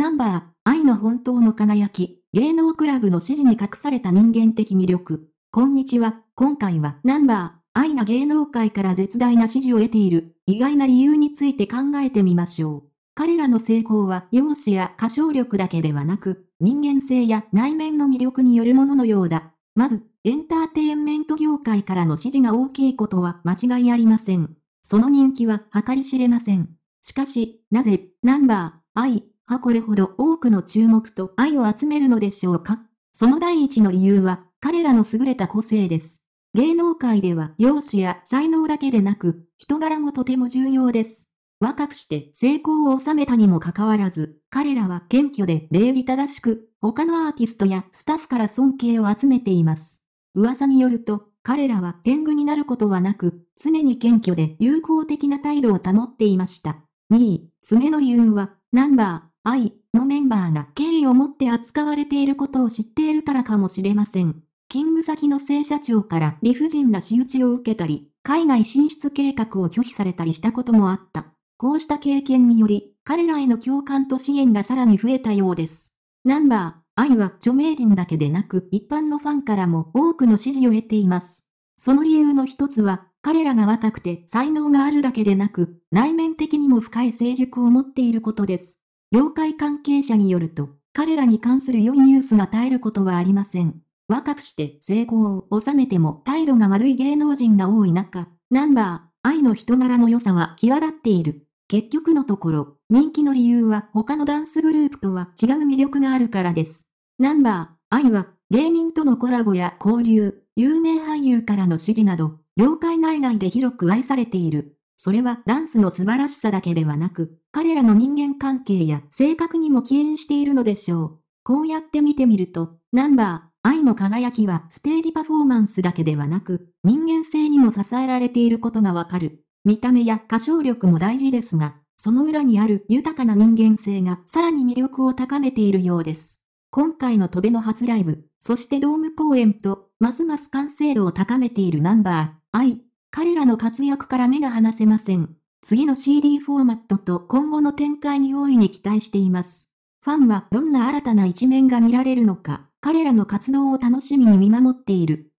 ナンバー、愛の本当の輝き、芸能クラブの指示に隠された人間的魅力。こんにちは、今回はナンバー、愛が芸能界から絶大な支持を得ている、意外な理由について考えてみましょう。彼らの成功は容姿や歌唱力だけではなく、人間性や内面の魅力によるもののようだ。まず、エンターテインメント業界からの支持が大きいことは間違いありません。その人気は計り知れません。しかし、なぜ、ナンバー、愛、は、これほど多くの注目と愛を集めるのでしょうかその第一の理由は、彼らの優れた個性です。芸能界では容姿や才能だけでなく、人柄もとても重要です。若くして成功を収めたにもかかわらず、彼らは謙虚で礼儀正しく、他のアーティストやスタッフから尊敬を集めています。噂によると、彼らは天狗になることはなく、常に謙虚で友好的な態度を保っていました。2位、爪の理由は、ナンバー愛のメンバーが敬意を持って扱われていることを知っているからかもしれません。勤務先の正社長から理不尽な仕打ちを受けたり、海外進出計画を拒否されたりしたこともあった。こうした経験により、彼らへの共感と支援がさらに増えたようです。ナンバー、愛は著名人だけでなく一般のファンからも多くの支持を得ています。その理由の一つは、彼らが若くて才能があるだけでなく、内面的にも深い成熟を持っていることです。業界関係者によると、彼らに関する良いニュースが絶えることはありません。若くして成功を収めても態度が悪い芸能人が多い中、ナンバー、愛の人柄の良さは際立っている。結局のところ、人気の理由は他のダンスグループとは違う魅力があるからです。ナンバー、愛は、芸人とのコラボや交流、有名俳優からの支持など、業界内外で広く愛されている。それはダンスの素晴らしさだけではなく、彼らの人間関係や性格にも起因しているのでしょう。こうやって見てみると、ナンバー、愛の輝きはステージパフォーマンスだけではなく、人間性にも支えられていることがわかる。見た目や歌唱力も大事ですが、その裏にある豊かな人間性がさらに魅力を高めているようです。今回の飛べの初ライブ、そしてドーム公演と、ますます完成度を高めているナンバー、愛。彼らの活躍から目が離せません。次の CD フォーマットと今後の展開に大いに期待しています。ファンはどんな新たな一面が見られるのか、彼らの活動を楽しみに見守っている。